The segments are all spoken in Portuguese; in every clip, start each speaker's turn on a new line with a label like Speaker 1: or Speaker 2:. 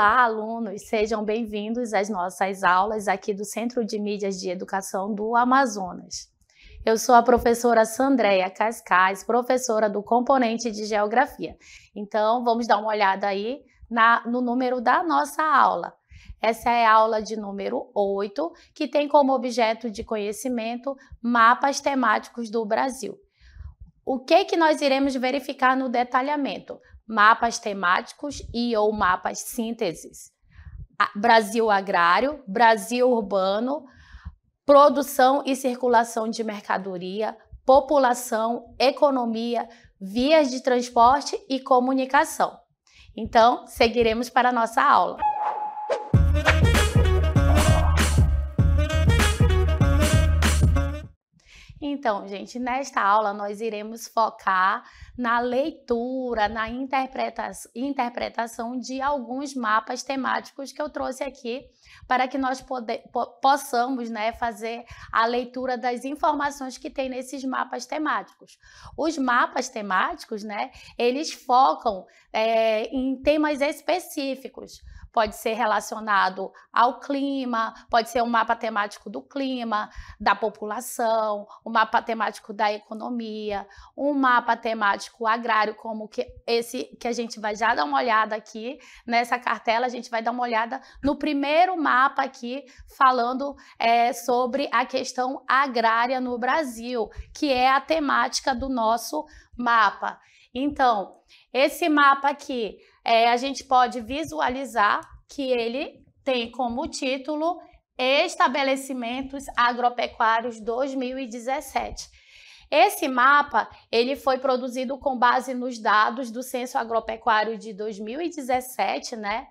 Speaker 1: Olá, alunos! Sejam bem-vindos às nossas aulas aqui do Centro de Mídias de Educação do Amazonas. Eu sou a professora Sandréia Cascais, professora do componente de Geografia. Então, vamos dar uma olhada aí na, no número da nossa aula. Essa é a aula de número 8, que tem como objeto de conhecimento mapas temáticos do Brasil. O que, que nós iremos verificar no detalhamento? mapas temáticos e ou mapas sínteses. Brasil agrário, Brasil urbano, produção e circulação de mercadoria, população, economia, vias de transporte e comunicação. Então, seguiremos para a nossa aula. Então, gente, nesta aula nós iremos focar na leitura, na interpreta interpretação de alguns mapas temáticos que eu trouxe aqui para que nós po possamos né, fazer a leitura das informações que tem nesses mapas temáticos. Os mapas temáticos, né, eles focam é, em temas específicos pode ser relacionado ao clima, pode ser um mapa temático do clima, da população, um mapa temático da economia, um mapa temático agrário, como que esse que a gente vai já dar uma olhada aqui nessa cartela, a gente vai dar uma olhada no primeiro mapa aqui, falando é, sobre a questão agrária no Brasil, que é a temática do nosso mapa. Então, esse mapa aqui, é, a gente pode visualizar que ele tem como título Estabelecimentos Agropecuários 2017. Esse mapa ele foi produzido com base nos dados do Censo Agropecuário de 2017, né?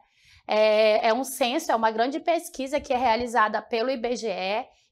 Speaker 1: É, é um censo, é uma grande pesquisa que é realizada pelo IBGE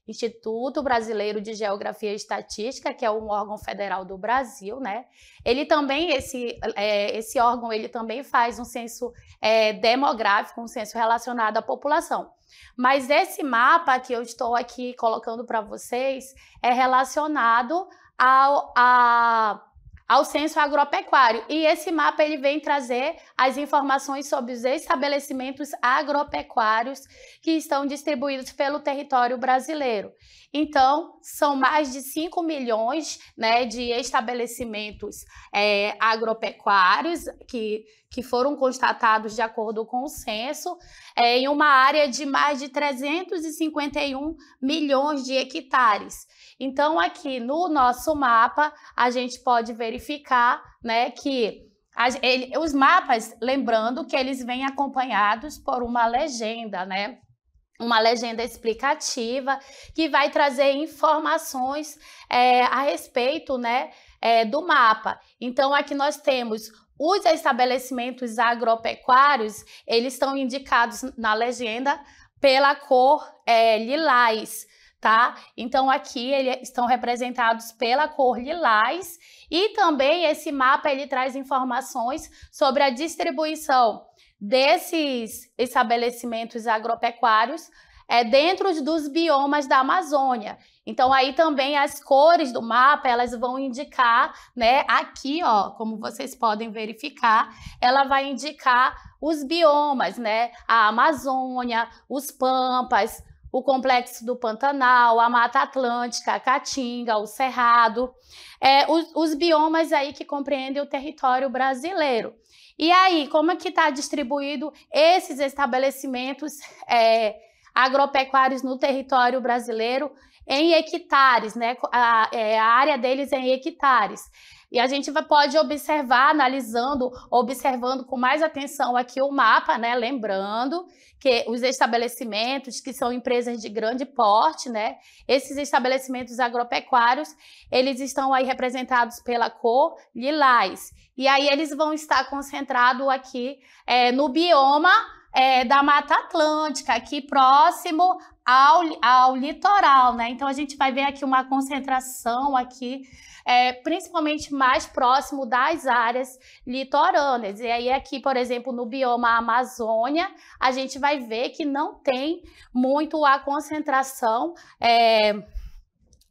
Speaker 1: Instituto Brasileiro de Geografia e Estatística, que é um órgão federal do Brasil, né? Ele também, esse, é, esse órgão, ele também faz um censo é, demográfico, um censo relacionado à população. Mas esse mapa que eu estou aqui colocando para vocês é relacionado ao, a ao censo agropecuário. E esse mapa ele vem trazer as informações sobre os estabelecimentos agropecuários que estão distribuídos pelo território brasileiro. Então, são mais de 5 milhões né, de estabelecimentos é, agropecuários que que foram constatados de acordo com o censo, é, em uma área de mais de 351 milhões de hectares. Então, aqui no nosso mapa, a gente pode verificar né, que a, ele, os mapas, lembrando que eles vêm acompanhados por uma legenda, né? uma legenda explicativa que vai trazer informações é, a respeito né, é, do mapa. Então, aqui nós temos os estabelecimentos agropecuários, eles estão indicados na legenda pela cor é, lilás, tá? Então aqui eles estão representados pela cor lilás e também esse mapa ele traz informações sobre a distribuição desses estabelecimentos agropecuários é, dentro dos biomas da Amazônia. Então aí também as cores do mapa, elas vão indicar, né, aqui, ó, como vocês podem verificar, ela vai indicar os biomas, né? A Amazônia, os pampas, o complexo do Pantanal, a Mata Atlântica, a Caatinga, o Cerrado, é, os, os, biomas aí que compreendem o território brasileiro. E aí, como é que está distribuído esses estabelecimentos é, agropecuários no território brasileiro? em hectares, né? A, é, a área deles é em hectares. E a gente pode observar, analisando, observando com mais atenção aqui o mapa, né? Lembrando que os estabelecimentos que são empresas de grande porte, né? Esses estabelecimentos agropecuários, eles estão aí representados pela cor lilás. E aí eles vão estar concentrados aqui é, no bioma é, da Mata Atlântica, aqui próximo ao, ao litoral, né? Então a gente vai ver aqui uma concentração aqui, é, principalmente mais próximo das áreas litorâneas. E aí aqui, por exemplo, no bioma Amazônia, a gente vai ver que não tem muito a concentração. É,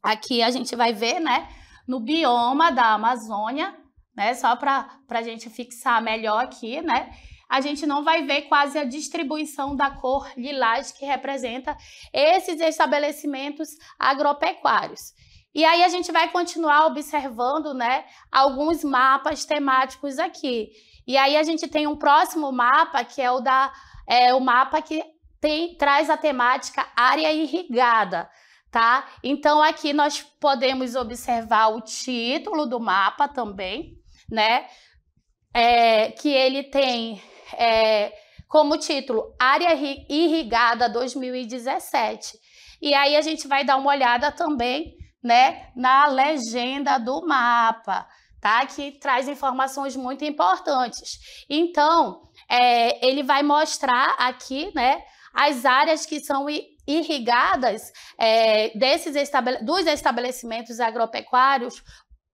Speaker 1: aqui a gente vai ver, né? No bioma da Amazônia, né? Só para a gente fixar melhor aqui, né? a gente não vai ver quase a distribuição da cor lilás que representa esses estabelecimentos agropecuários. E aí a gente vai continuar observando, né, alguns mapas temáticos aqui. E aí a gente tem um próximo mapa que é o da é o mapa que tem, traz a temática área irrigada. Tá? Então aqui nós podemos observar o título do mapa também, né? É, que ele tem é, como título Área Irrigada 2017. E aí a gente vai dar uma olhada também né, na legenda do mapa, tá? Que traz informações muito importantes. Então, é, ele vai mostrar aqui né, as áreas que são irrigadas é, desses estabele dos estabelecimentos agropecuários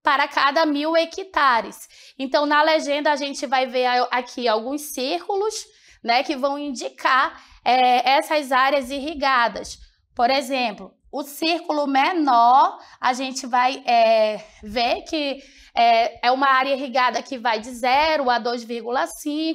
Speaker 1: para cada mil hectares. Então, na legenda, a gente vai ver aqui alguns círculos né, que vão indicar é, essas áreas irrigadas. Por exemplo, o círculo menor, a gente vai é, ver que é, é, uma área irrigada que vai de 0 a 2,5.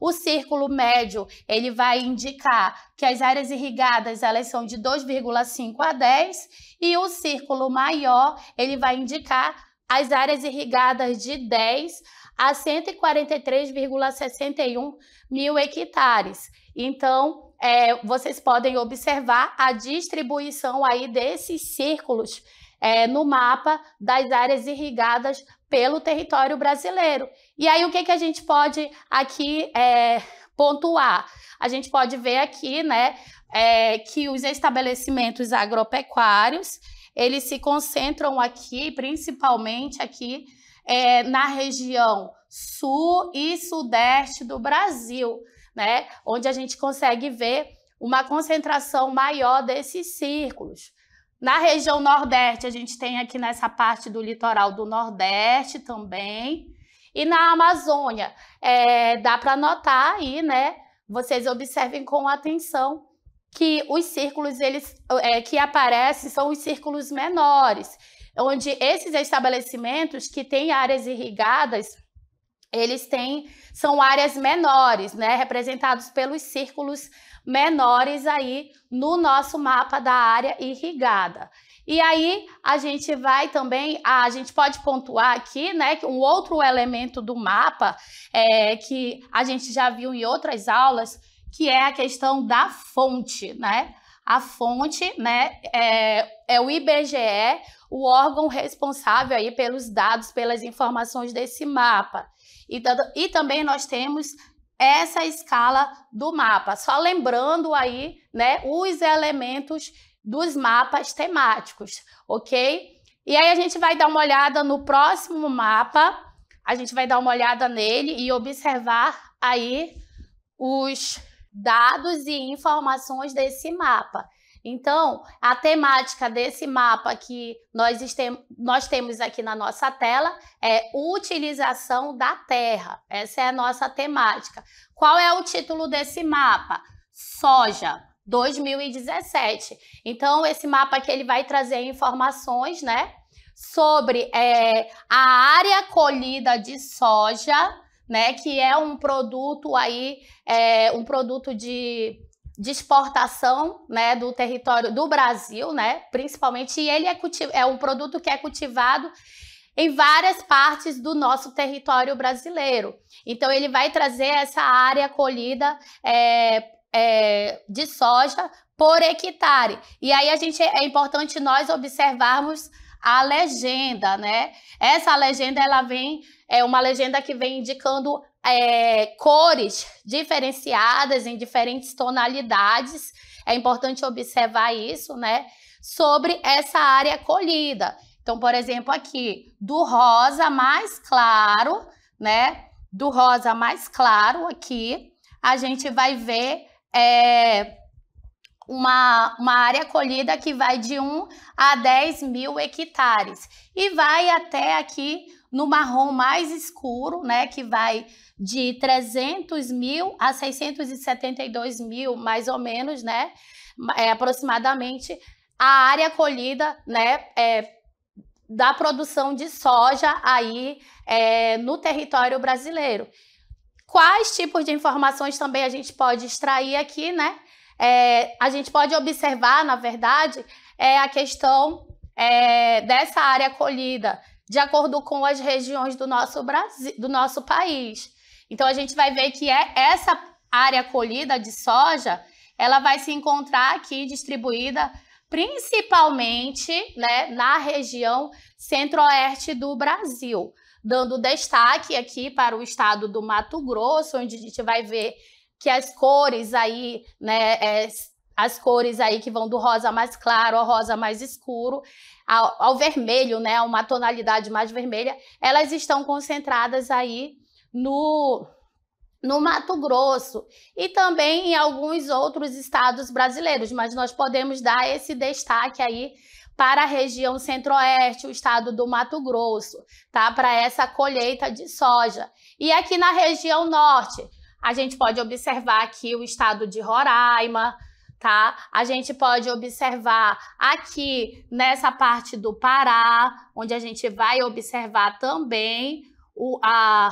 Speaker 1: O círculo médio, ele vai indicar que as áreas irrigadas, elas são de 2,5 a 10. E o círculo maior, ele vai indicar as áreas irrigadas de 10 a 143,61 mil hectares. Então, é, vocês podem observar a distribuição aí desses círculos é, no mapa das áreas irrigadas pelo território brasileiro. E aí, o que, que a gente pode aqui é, pontuar? A gente pode ver aqui né, é, que os estabelecimentos agropecuários eles se concentram aqui, principalmente aqui é, na região sul e sudeste do Brasil, né? Onde a gente consegue ver uma concentração maior desses círculos. Na região nordeste, a gente tem aqui nessa parte do litoral do nordeste também. E na Amazônia, é, dá para notar aí, né? Vocês observem com atenção que os círculos eles é, que aparecem são os círculos menores, onde esses estabelecimentos que têm áreas irrigadas eles têm são áreas menores, né, representados pelos círculos menores aí no nosso mapa da área irrigada. E aí a gente vai também, a gente pode pontuar aqui, né, que um outro elemento do mapa é, que a gente já viu em outras aulas que é a questão da fonte, né? A fonte, né, é, é o IBGE, o órgão responsável aí pelos dados, pelas informações desse mapa. E, e também nós temos essa escala do mapa. Só lembrando aí, né, os elementos dos mapas temáticos, ok? E aí a gente vai dar uma olhada no próximo mapa, a gente vai dar uma olhada nele e observar aí os dados e informações desse mapa. Então, a temática desse mapa que nós, nós, temos aqui na nossa tela é utilização da terra. Essa é a nossa temática. Qual é o título desse mapa? Soja. 2017. Então, esse mapa aqui ele vai trazer informações, né? Sobre é, a área colhida de soja né? Que é um produto aí, é, um produto de, de exportação, né? Do território do Brasil, né? Principalmente, e ele é, é um produto que é cultivado em várias partes do nosso território brasileiro. Então, ele vai trazer essa área colhida é, é, de soja por hectare. E aí a gente é importante nós observarmos a legenda, né? Essa legenda ela vem é uma legenda que vem indicando é, cores diferenciadas em diferentes tonalidades. É importante observar isso, né? Sobre essa área colhida. Então, por exemplo, aqui do rosa mais claro, né? Do rosa mais claro aqui, a gente vai ver é, uma, uma área colhida que vai de 1 a 10 mil hectares e vai até aqui no marrom mais escuro, né, que vai de 300 mil a 672 mil, mais ou menos, né, é, aproximadamente, a área colhida, né, é, da produção de soja aí é, no território brasileiro. Quais tipos de informações também a gente pode extrair aqui, né? é, a gente pode observar, na verdade, é a questão é, dessa área acolhida, de acordo com as regiões do nosso, Brasil, do nosso país. Então, a gente vai ver que é essa área acolhida de soja, ela vai se encontrar aqui distribuída principalmente né, na região centro-oeste do Brasil, dando destaque aqui para o estado do Mato Grosso, onde a gente vai ver que as cores aí, né, é, as cores aí que vão do rosa mais claro ao rosa mais escuro, ao, ao vermelho, né, uma tonalidade mais vermelha, elas estão concentradas aí no no Mato Grosso e também em alguns outros estados brasileiros, mas nós podemos dar esse destaque aí para a região centro-oeste, o estado do Mato Grosso, tá? Para essa colheita de soja. E aqui na região norte, a gente pode observar aqui o estado de Roraima, tá? A gente pode observar aqui nessa parte do Pará, onde a gente vai observar também o, a,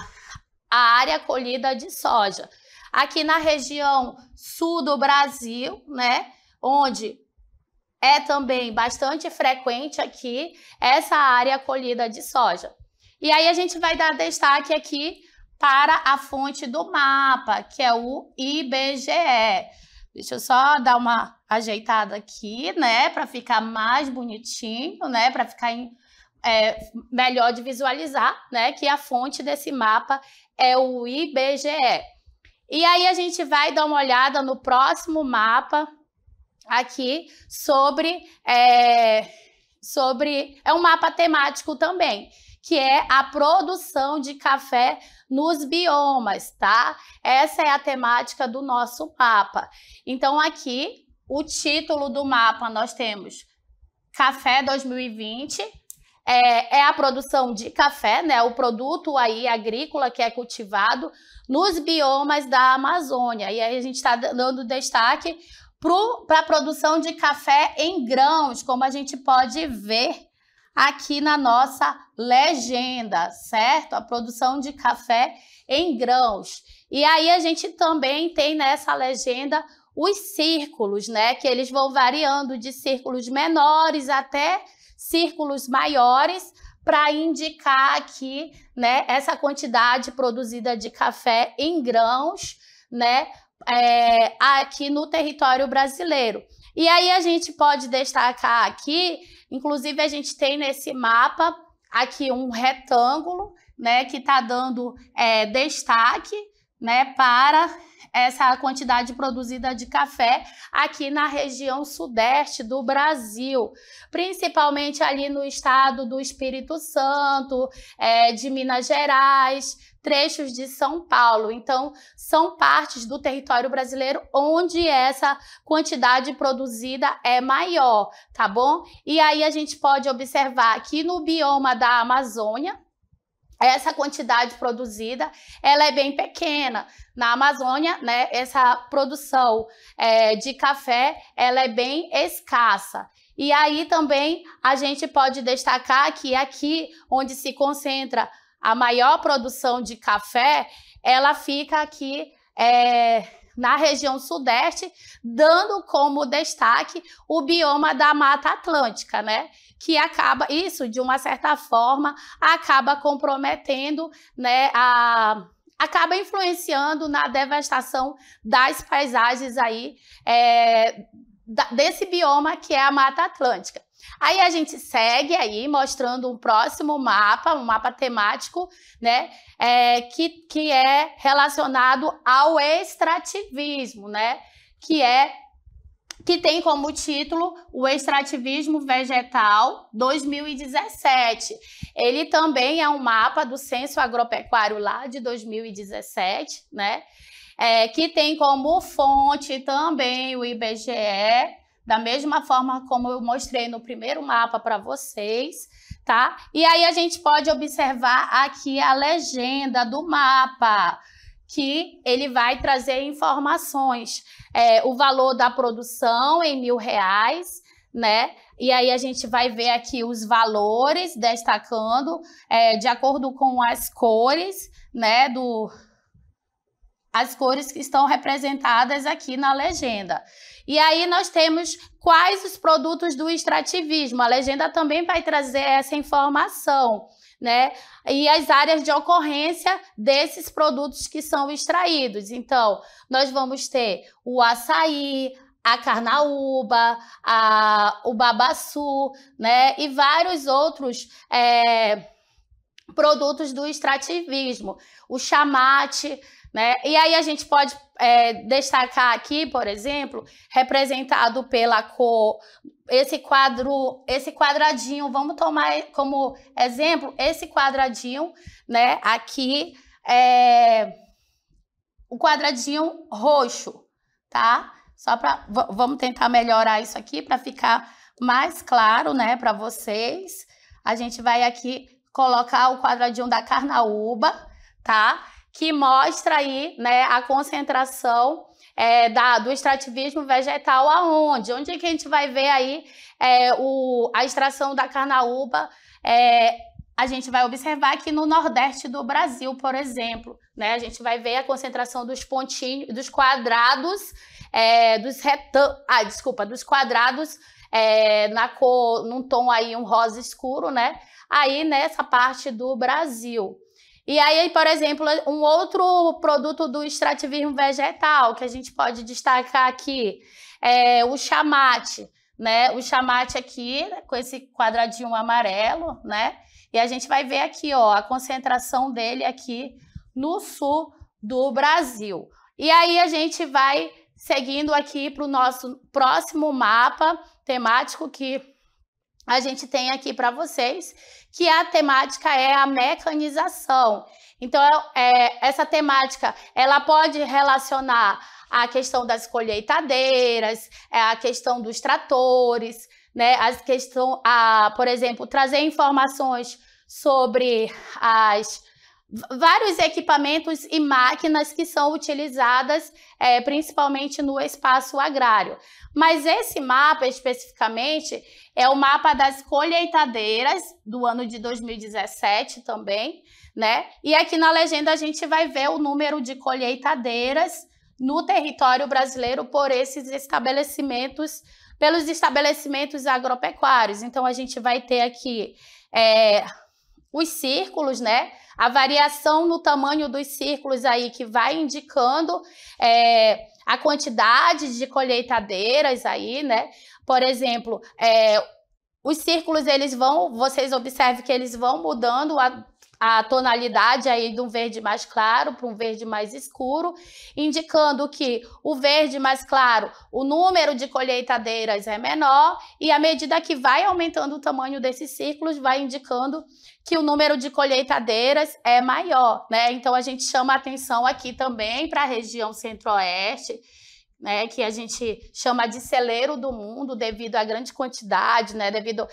Speaker 1: a área colhida de soja. Aqui na região sul do Brasil, né? Onde é também bastante frequente aqui essa área colhida de soja. E aí a gente vai dar destaque aqui para a fonte do mapa, que é o IBGE. Deixa eu só dar uma ajeitada aqui, né, para ficar mais bonitinho, né, para ficar em, é, melhor de visualizar, né, que a fonte desse mapa é o IBGE. E aí a gente vai dar uma olhada no próximo mapa aqui sobre é, sobre é um mapa temático também que é a produção de café nos biomas, tá? Essa é a temática do nosso mapa. Então, aqui, o título do mapa nós temos Café 2020. É, é a produção de café, né? O produto aí agrícola que é cultivado nos biomas da Amazônia. E aí a gente está dando destaque para a produção de café em grãos, como a gente pode ver aqui na nossa legenda, certo? A produção de café em grãos. E aí a gente também tem nessa legenda os círculos, né? Que eles vão variando de círculos menores até círculos maiores para indicar aqui, né, essa quantidade produzida de café em grãos, né, é, aqui no território brasileiro. E aí a gente pode destacar aqui Inclusive, a gente tem nesse mapa aqui um retângulo, né, que está dando é, destaque, né, para essa quantidade produzida de café aqui na região sudeste do Brasil, principalmente ali no estado do Espírito Santo, é, de Minas Gerais, trechos de São Paulo. Então, são partes do território brasileiro onde essa quantidade produzida é maior, tá bom? E aí a gente pode observar que no bioma da Amazônia, essa quantidade produzida ela é bem pequena na Amazônia né essa produção é, de café ela é bem escassa e aí também a gente pode destacar que aqui onde se concentra a maior produção de café, ela fica aqui é, na região sudeste, dando como destaque o bioma da Mata Atlântica, né? Que acaba, isso de uma certa forma, acaba comprometendo, né, a, acaba influenciando na devastação das paisagens aí é, desse bioma que é a Mata Atlântica. Aí a gente segue aí mostrando um próximo mapa, um mapa temático, né? É, que, que é relacionado ao extrativismo, né? Que é que tem como título O Extrativismo Vegetal 2017. Ele também é um mapa do Censo Agropecuário lá de 2017, né? É, que tem como fonte também o IBGE, da mesma forma como eu mostrei no primeiro mapa para vocês, tá? E aí a gente pode observar aqui a legenda do mapa, que ele vai trazer informações, é, o valor da produção em mil reais, né? E aí a gente vai ver aqui os valores, destacando é, de acordo com as cores, né, do, as cores que estão representadas aqui na legenda. E aí nós temos quais os produtos do extrativismo. A legenda também vai trazer essa informação, né? E as áreas de ocorrência desses produtos que são extraídos. Então, nós vamos ter o açaí, a carnaúba, a, o babaçu, né? E vários outros. É produtos do extrativismo, o chamate, né? E aí a gente pode é, destacar aqui, por exemplo, representado pela cor, esse quadro, esse quadradinho, vamos tomar como exemplo esse quadradinho, né? Aqui é o quadradinho roxo, tá? Só para vamos tentar melhorar isso aqui para ficar mais claro, né, para vocês. A gente vai aqui colocar o quadradinho da carnaúba, tá? Que mostra aí, né, a concentração é, da, do extrativismo vegetal aonde? Onde que a gente vai ver aí é, o, a extração da carnaúba? É, a gente vai observar aqui no Nordeste do Brasil, por exemplo, né, a gente vai ver a concentração dos pontinhos, dos quadrados, é, dos retângulos, ah, desculpa, dos quadrados é, na cor, num tom aí, um rosa escuro, né, aí nessa parte do Brasil. E aí, por exemplo, um outro produto do extrativismo vegetal que a gente pode destacar aqui é o chamate, né? O chamate aqui né, com esse quadradinho amarelo, né? E a gente vai ver aqui, ó, a concentração dele aqui no sul do Brasil. E aí a gente vai seguindo aqui para o nosso próximo mapa temático que a gente tem aqui para vocês, que a temática é a mecanização. Então, é, essa temática, ela pode relacionar a questão das colheitadeiras, é, a questão dos tratores, né, as questão, a, por exemplo, trazer informações sobre as vários equipamentos e máquinas que são utilizadas é, principalmente no espaço agrário. Mas esse mapa especificamente é o mapa das colheitadeiras do ano de 2017 também, né? E aqui na legenda a gente vai ver o número de colheitadeiras no território brasileiro por esses estabelecimentos, pelos estabelecimentos agropecuários. Então a gente vai ter aqui é, os círculos, né? A variação no tamanho dos círculos aí que vai indicando é, a quantidade de colheitadeiras aí, né? Por exemplo, é, os círculos eles vão, vocês observem que eles vão mudando a a tonalidade aí de um verde mais claro para um verde mais escuro, indicando que o verde mais claro, o número de colheitadeiras é menor e à medida que vai aumentando o tamanho desses círculos, vai indicando que o número de colheitadeiras é maior, né? Então a gente chama atenção aqui também para a região centro-oeste né, que a gente chama de celeiro do mundo devido à grande quantidade, né, devido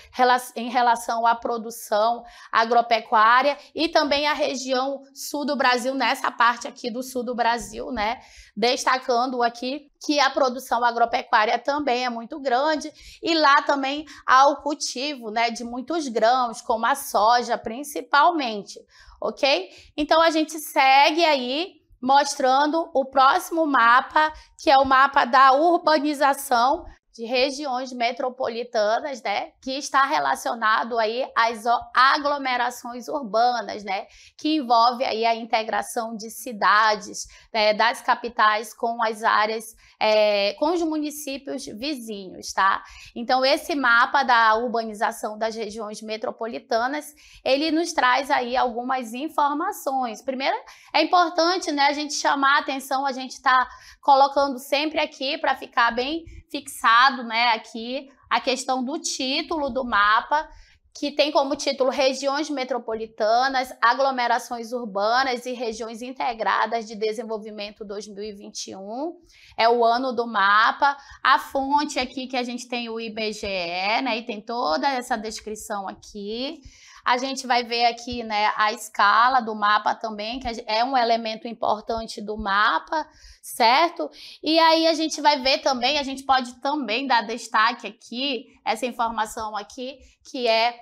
Speaker 1: em relação à produção agropecuária e também à região sul do Brasil, nessa parte aqui do sul do Brasil, né, destacando aqui que a produção agropecuária também é muito grande e lá também há o cultivo, né, de muitos grãos, como a soja principalmente, ok? Então a gente segue aí mostrando o próximo mapa, que é o mapa da urbanização de regiões metropolitanas, né, que está relacionado aí às aglomerações urbanas, né, que envolve aí a integração de cidades, né, das capitais com as áreas, é, com os municípios vizinhos, tá? Então esse mapa da urbanização das regiões metropolitanas, ele nos traz aí algumas informações. Primeiro, é importante, né, a gente chamar a atenção, a gente está colocando sempre aqui para ficar bem fixado né, aqui a questão do título do mapa, que tem como título Regiões Metropolitanas, Aglomerações Urbanas e Regiões Integradas de Desenvolvimento 2021. É o ano do mapa. A fonte aqui que a gente tem o IBGE, né? E tem toda essa descrição aqui. A gente vai ver aqui né, a escala do mapa também, que é um elemento importante do mapa, certo? E aí a gente vai ver também, a gente pode também dar destaque aqui, essa informação aqui, que é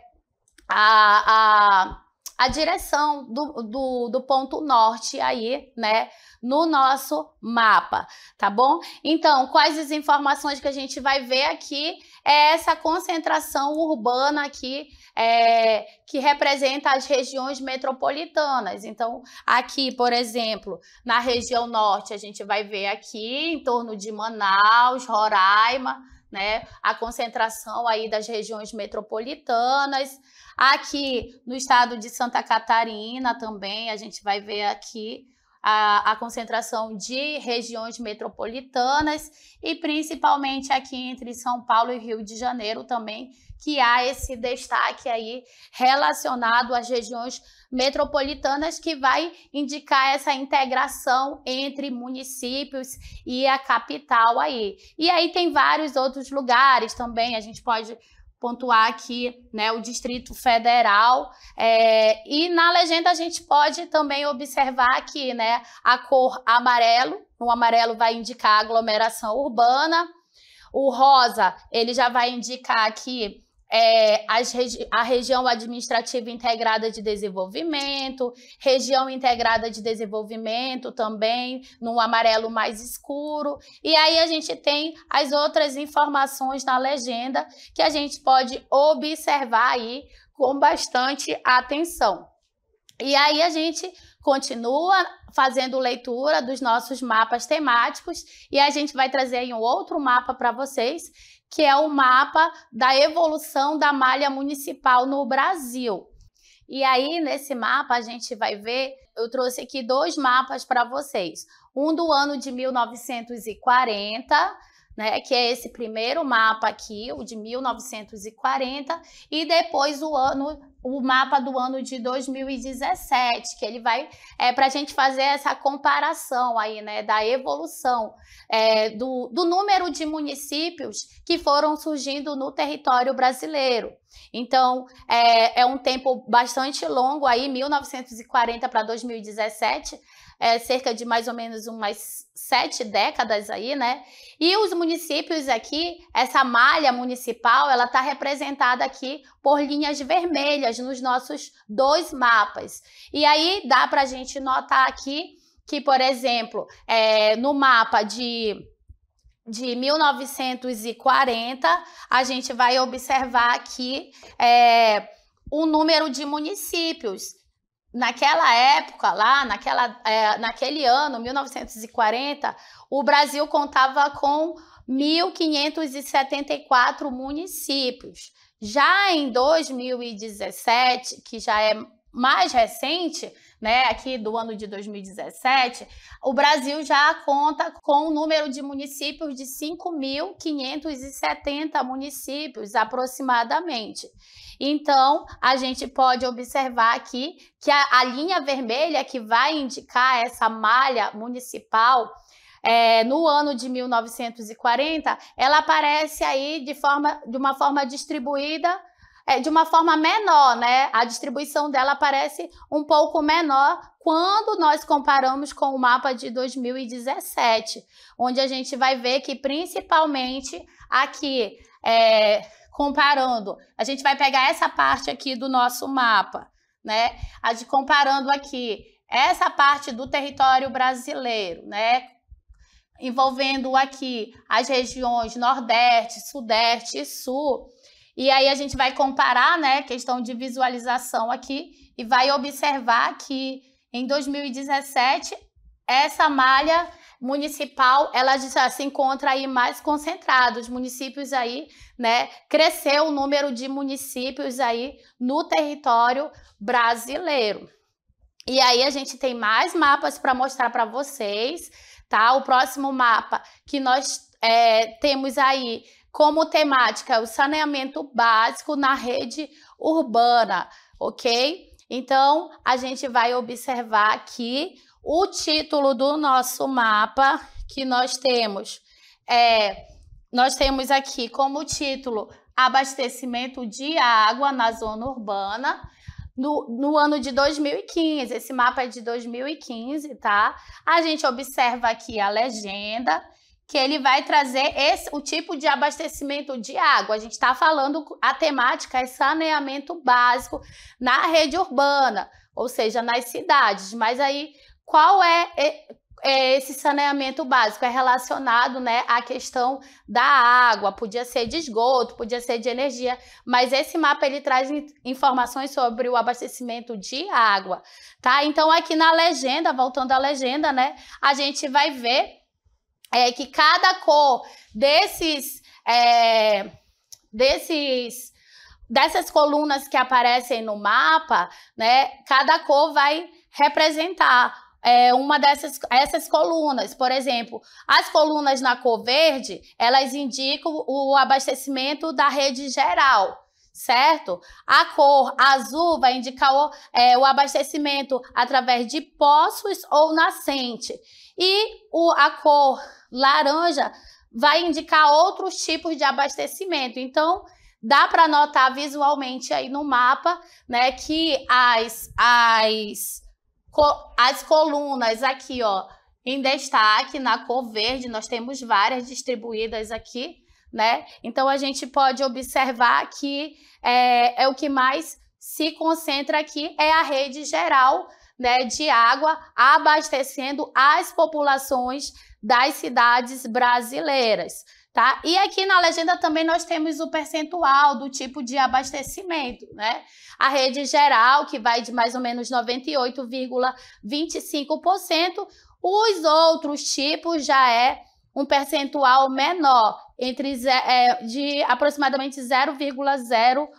Speaker 1: a, a a direção do, do, do, ponto norte aí, né, no nosso mapa, tá bom? Então, quais as informações que a gente vai ver aqui é essa concentração urbana aqui é, que representa as regiões metropolitanas. Então, aqui, por exemplo, na região norte, a gente vai ver aqui em torno de Manaus, Roraima, né, a concentração aí das regiões metropolitanas. Aqui no estado de Santa Catarina também, a gente vai ver aqui a, a, concentração de regiões metropolitanas e principalmente aqui entre São Paulo e Rio de Janeiro também, que há esse destaque aí relacionado às regiões metropolitanas que vai indicar essa integração entre municípios e a capital aí. E aí tem vários outros lugares também, a gente pode pontuar aqui né, o Distrito Federal. É, e na legenda a gente pode também observar aqui né, a cor amarelo, o amarelo vai indicar aglomeração urbana, o rosa ele já vai indicar aqui é, regi a região administrativa integrada de desenvolvimento, região integrada de desenvolvimento também, num amarelo mais escuro. E aí a gente tem as outras informações na legenda que a gente pode observar aí com bastante atenção. E aí a gente continua fazendo leitura dos nossos mapas temáticos e a gente vai trazer aí um outro mapa para vocês que é o mapa da evolução da malha municipal no Brasil. E aí, nesse mapa, a gente vai ver. Eu trouxe aqui dois mapas para vocês. Um do ano de 1940, né, que é esse primeiro mapa aqui, o de 1940, e depois o ano, o mapa do ano de 2017, que ele vai é, para a gente fazer essa comparação aí, né, da evolução é, do, do número de municípios que foram surgindo no território brasileiro. Então, é, é, um tempo bastante longo aí, 1940 para 2017, é, cerca de mais ou menos umas sete décadas aí, né? E os municípios aqui, essa malha municipal, ela está representada aqui por linhas vermelhas nos nossos dois mapas. E aí dá para a gente notar aqui que, por exemplo, é, no mapa de de 1940, a gente vai observar aqui é, o número de municípios naquela época lá, naquela, é, naquele ano, 1940, o Brasil contava com 1.574 municípios. Já em 2017, que já é mais recente, né, aqui do ano de 2017, o Brasil já conta com um número de municípios de 5.570 municípios aproximadamente. Então, a gente pode observar aqui que a, a linha vermelha que vai indicar essa malha municipal é, no ano de 1940, ela aparece aí de, forma, de uma forma distribuída é, de uma forma menor, né? A distribuição dela parece um pouco menor quando nós comparamos com o mapa de 2017, onde a gente vai ver que principalmente aqui, é, comparando, a gente vai pegar essa parte aqui do nosso mapa, né? A de comparando aqui essa parte do território brasileiro, né? Envolvendo aqui as regiões Nordeste, Sudeste e Sul, e aí a gente vai comparar, né, questão de visualização aqui e vai observar que em 2017 essa malha municipal ela já se encontra aí mais concentrada. Os municípios aí, né, cresceu o número de municípios aí no território brasileiro. E aí a gente tem mais mapas para mostrar para vocês, tá? O próximo mapa que nós é, temos aí como temática é o saneamento básico na rede urbana, ok? Então, a gente vai observar aqui o título do nosso mapa que nós temos. É, nós temos aqui como título abastecimento de água na zona urbana. No, no, ano de 2015. Esse mapa é de 2015, tá? A gente observa aqui a legenda, que ele vai trazer esse, o tipo de abastecimento de água. A gente está falando, a temática é saneamento básico na rede urbana, ou seja, nas cidades. Mas aí, qual é, é, é esse saneamento básico? É relacionado né, à questão da água, podia ser de esgoto, podia ser de energia, mas esse mapa ele traz informações sobre o abastecimento de água, tá? Então, aqui na legenda, voltando à legenda, né, a gente vai ver é que cada cor desses, é, desses, dessas colunas que aparecem no mapa, né, cada cor vai representar é, uma dessas essas colunas. Por exemplo, as colunas na cor verde, elas indicam o abastecimento da rede geral certo? A cor azul vai indicar o, é, o, abastecimento através de poços ou nascente. E o, a cor laranja vai indicar outros tipos de abastecimento. Então, dá para notar visualmente aí no mapa, né, que as, as, as colunas aqui, ó, em destaque na cor verde, nós temos várias distribuídas aqui, né? Então a gente pode observar que é, é o que mais se concentra aqui é a rede geral né, de água abastecendo as populações das cidades brasileiras. Tá? E aqui na legenda também nós temos o percentual do tipo de abastecimento, né? A rede geral, que vai de mais ou menos 98,25%, os outros tipos já é um percentual menor, entre é, de aproximadamente 0,01.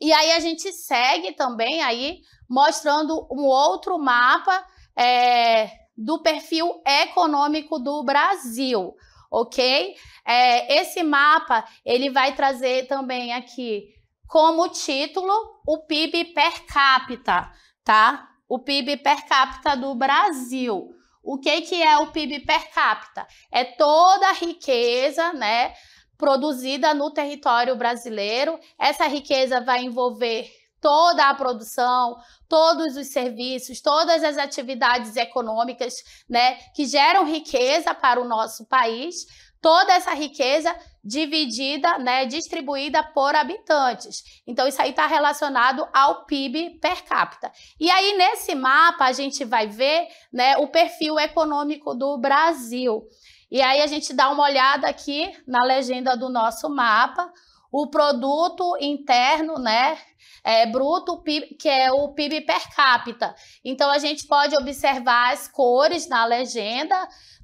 Speaker 1: E aí a gente segue também aí mostrando um outro mapa é, do perfil econômico do Brasil, ok? É, esse mapa ele vai trazer também aqui como título o PIB per capita, tá? O PIB per capita do Brasil. O que, que é o PIB per capita? É toda a riqueza, né? produzida no território brasileiro. Essa riqueza vai envolver toda a produção, todos os serviços, todas as atividades econômicas, né, que geram riqueza para o nosso país, toda essa riqueza dividida, né, distribuída por habitantes. Então isso aí está relacionado ao PIB per capita. E aí nesse mapa a gente vai ver, né, o perfil econômico do Brasil. E aí a gente dá uma olhada aqui na legenda do nosso mapa, o produto interno, né, é, bruto, que é o PIB per capita. Então a gente pode observar as cores na legenda,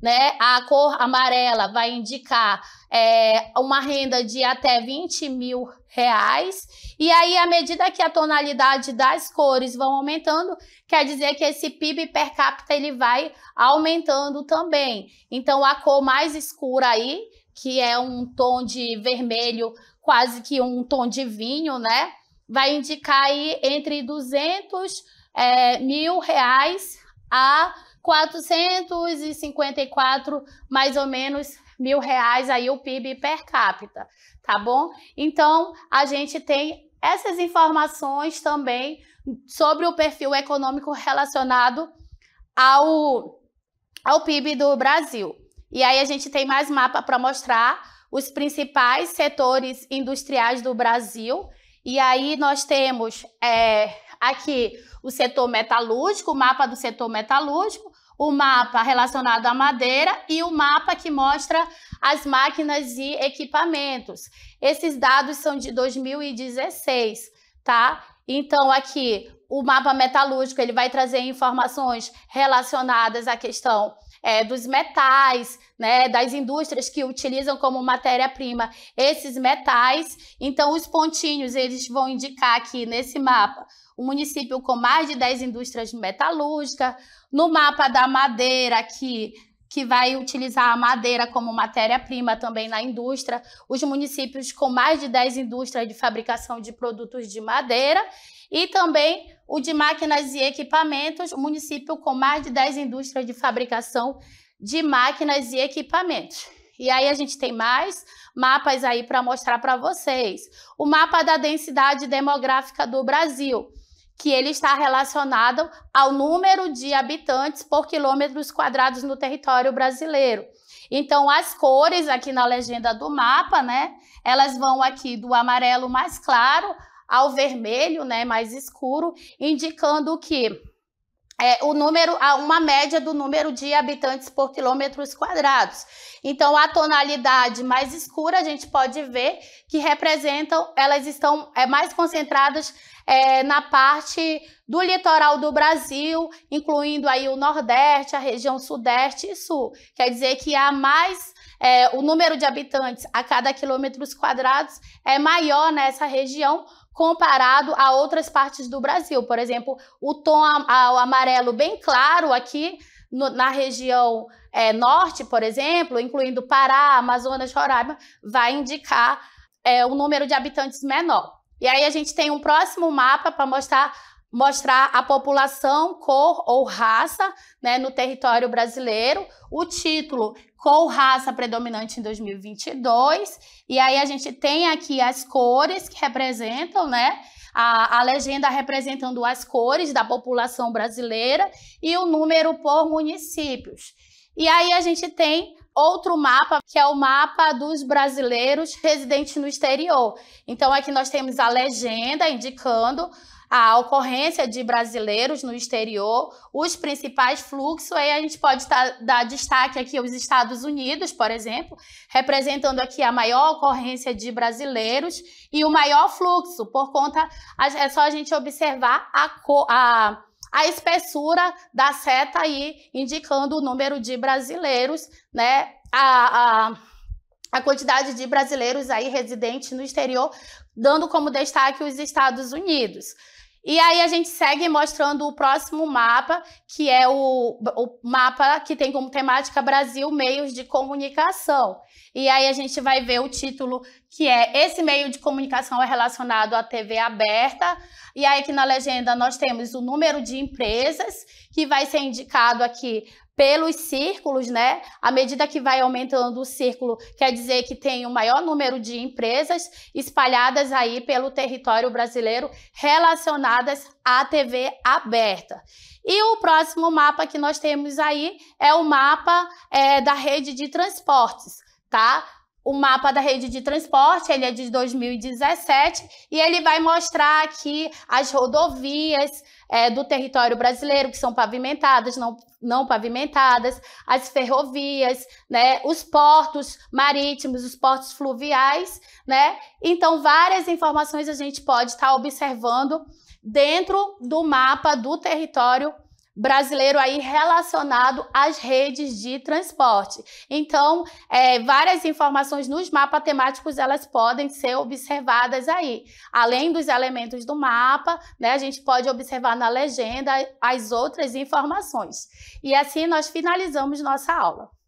Speaker 1: né? A cor amarela vai indicar é, uma renda de até 20 mil reais. E aí, à medida que a tonalidade das cores vão aumentando, quer dizer que esse PIB per capita ele vai aumentando também. Então a cor mais escura aí que é um tom de vermelho quase que um tom de vinho, né? Vai indicar aí entre 200 é, mil reais a 454, mais ou menos, mil reais aí o PIB per capita, tá bom? Então, a gente tem essas informações também sobre o perfil econômico relacionado ao, ao PIB do Brasil. E aí a gente tem mais mapa para mostrar os principais setores industriais do Brasil. E aí nós temos é, aqui o setor metalúrgico, o mapa do setor metalúrgico, o mapa relacionado à madeira e o mapa que mostra as máquinas e equipamentos. Esses dados são de 2016, tá? Então aqui o mapa metalúrgico ele vai trazer informações relacionadas à questão é, dos metais, né, das indústrias que utilizam como matéria-prima esses metais. Então, os pontinhos eles vão indicar aqui nesse mapa um município com mais de 10 indústrias metalúrgicas. No mapa da madeira aqui, que vai utilizar a madeira como matéria-prima também na indústria, os municípios com mais de 10 indústrias de fabricação de produtos de madeira e também o de máquinas e equipamentos, o município com mais de 10 indústrias de fabricação de máquinas e equipamentos. E aí a gente tem mais mapas aí para mostrar para vocês. O mapa da densidade demográfica do Brasil, que ele está relacionado ao número de habitantes por quilômetros quadrados no território brasileiro. Então as cores aqui na legenda do mapa, né? Elas vão aqui do amarelo mais claro ao vermelho, né, mais escuro, indicando que é, o número, uma média do número de habitantes por quilômetros quadrados. Então, a tonalidade mais escura, a gente pode ver que representam, elas estão é, mais concentradas é, na parte do litoral do Brasil, incluindo aí o Nordeste, a região Sudeste e Sul. Quer dizer que há mais, é, o número de habitantes a cada quilômetro quadrados é maior nessa região, comparado a outras partes do Brasil. Por exemplo, o tom amarelo bem claro aqui no, na região é, norte, por exemplo, incluindo Pará, Amazonas, Roraima, vai indicar é, um número de habitantes menor. E aí a gente tem um próximo mapa para mostrar mostrar a população, cor ou raça né, no território brasileiro. O título cor, raça predominante em 2022. E aí a gente tem aqui as cores que representam, né? A, a legenda representando as cores da população brasileira e o número por municípios. E aí a gente tem outro mapa, que é o mapa dos brasileiros residentes no exterior. Então aqui nós temos a legenda indicando a ocorrência de brasileiros no exterior, os principais fluxos, aí a gente pode tá, dar destaque aqui aos Estados Unidos, por exemplo, representando aqui a maior ocorrência de brasileiros e o maior fluxo, por conta, é só a gente observar a, a, a espessura da seta aí, indicando o número de brasileiros, né, a, a, a quantidade de brasileiros aí residentes no exterior, dando como destaque os Estados Unidos. E aí a gente segue mostrando o próximo mapa, que é o, o, mapa que tem como temática Brasil Meios de Comunicação. E aí a gente vai ver o título, que é Esse meio de comunicação é relacionado à TV aberta. E aí aqui na legenda nós temos o número de empresas, que vai ser indicado aqui pelos círculos, né? À medida que vai aumentando o círculo, quer dizer que tem um maior número de empresas espalhadas aí pelo território brasileiro relacionadas à TV aberta. E o próximo mapa que nós temos aí é o mapa é, da rede de transportes, tá? o mapa da rede de transporte, ele é de 2017, e ele vai mostrar aqui as rodovias é, do território brasileiro que são pavimentadas, não, não pavimentadas, as ferrovias, né, os portos marítimos, os portos fluviais, né? Então, várias informações a gente pode estar tá observando dentro do mapa do território brasileiro brasileiro aí relacionado às redes de transporte. Então, é, várias informações nos mapas temáticos elas podem ser observadas aí. Além dos elementos do mapa, né, a gente pode observar na legenda as outras informações. E assim nós finalizamos nossa aula.